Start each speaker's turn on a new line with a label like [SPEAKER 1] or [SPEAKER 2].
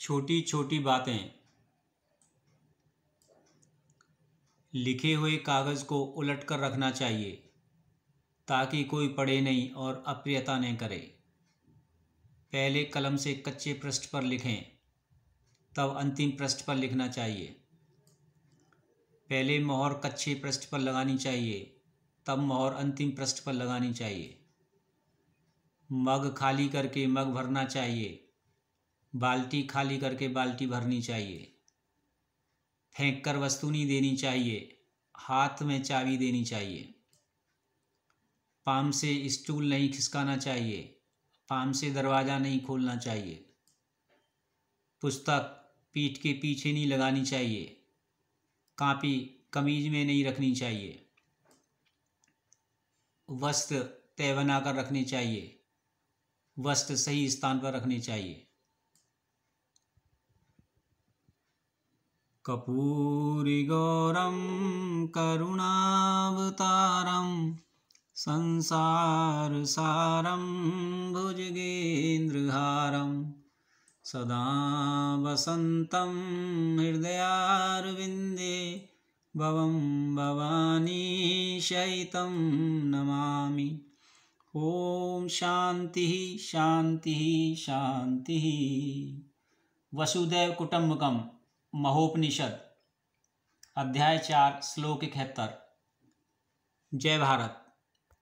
[SPEAKER 1] छोटी छोटी बातें लिखे हुए कागज़ को उलट कर रखना चाहिए ताकि कोई पढ़े नहीं और अप्रियता न करे पहले कलम से कच्चे पृष्ठ पर लिखें तब अंतिम पृष्ठ पर लिखना चाहिए पहले मोहर कच्चे पृष्ठ पर लगानी चाहिए तब मोहर अंतिम पृष्ठ पर लगानी चाहिए मग खाली करके मग भरना चाहिए बाल्टी खाली करके बाल्टी भरनी चाहिए फेंक कर वस्तु नहीं देनी चाहिए हाथ में चाबी देनी चाहिए पाम से स्टूल नहीं खिसकाना चाहिए पाम से दरवाज़ा नहीं खोलना चाहिए पुस्तक पीठ के पीछे नहीं लगानी चाहिए कापी कमीज में नहीं रखनी चाहिए वस्त्र तय बनाकर रखने चाहिए वस्त्र सही स्थान पर रखने चाहिए कपूरिगौरं करुणावतारं संसारसारं भुजगेन्द्रहारम सदा वसन्तं हृदयारविन्दे भवं भवानी शयितं नमामि ॐ शान्तिः शान्तिः शान्तिः वसुदेव कुटुम्बकम् महोपनिषद अध्याय चार श्लोक इकहत्तर जय भारत